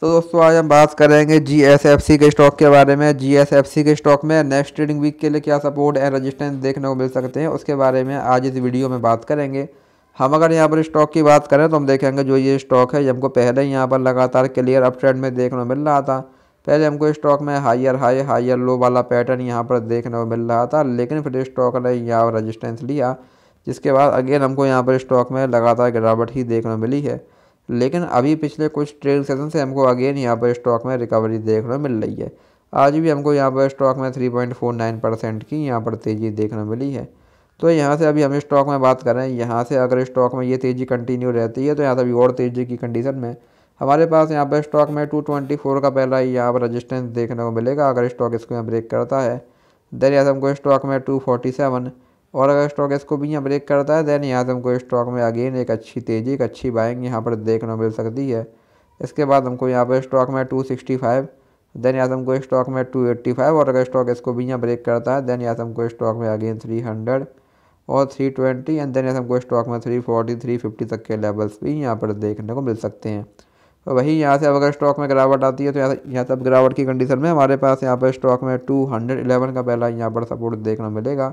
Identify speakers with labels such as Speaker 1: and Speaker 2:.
Speaker 1: तो दोस्तों आज हम बात करेंगे जी एस एफ सी के स्टॉक के बारे में जी एस एफ सी के स्टॉक में नेक्स्ट ट्रेडिंग वीक के लिए क्या सपोर्ट एंड रजिस्टेंस देखने को मिल सकते हैं उसके बारे में आज इस वीडियो में बात करेंगे हम अगर यहाँ पर स्टॉक की बात करें तो हम देखेंगे जो ये स्टॉक है ये हमको पहले ही यहाँ पर लगातार क्लियर अप ट्रेंड में देखने को मिल रहा था पहले हमको स्टॉक में हायर हाई हायर लो वाला पैटर्न यहाँ पर देखने को मिल रहा था लेकिन फिर स्टॉक ने यहाँ पर रजिस्टेंस लिया जिसके बाद अगेन हमको यहाँ पर स्टॉक में लगातार गिरावट ही देखने को मिली है लेकिन अभी पिछले कुछ ट्रेडिंग सेशन से हमको अगेन यहाँ पर स्टॉक में रिकवरी देखने मिल रही है आज भी हमको यहाँ पर स्टॉक में three point four nine percent की यहाँ पर तेज़ी देखने मिली है तो यहाँ से अभी हम स्टॉक में बात करें यहाँ से अगर स्टॉक में ये तेज़ी कंटिन्यू रहती है तो यहाँ से अभी और तेज़ी की कंडीशन में हमारे पास यहाँ पर स्टॉक में फोर का पहला यहाँ पर रजिस्टेंस देखने को मिलेगा अगर स्टॉक इसको यहाँ ब्रेक करता है देन यहाँ से हमको स्टॉक में सेवन और अगर स्टॉक इसको भी यहाँ ब्रेक करता है दैन यहाँ से हमको स्टॉक में अगेन एक अच्छी तेज़ी एक अच्छी बाइंग यहाँ पर देखने मिल सकती है इसके बाद हमको यहाँ पर स्टॉक में टू सिक्सटी फाइव देन यहाँ से हमको स्टॉक में टू एट्टी फाइव और अगर स्टॉक इसको भी यहाँ ब्रेक करता है देन यहाँ से हमको स्टॉक में अगेन थ्री हंड्रेड और थ्री ट्वेंटी एंड देन यहाँ हमको स्टॉक में थ्री फोर्टी थ्री फिफ्टी तक के लेवल्स भी यहाँ पर देखने को मिल सकते हैं और तो वही यहाँ से अब अगर स्टॉक में गिरावट आती है तो यहाँ यहाँ से अब गिरावट की कंडीशन में हमारे पास यहाँ पर स्टॉक में टू हंड्रेड इलेवन का पहला यहाँ पर सपोर्ट देखना मिलेगा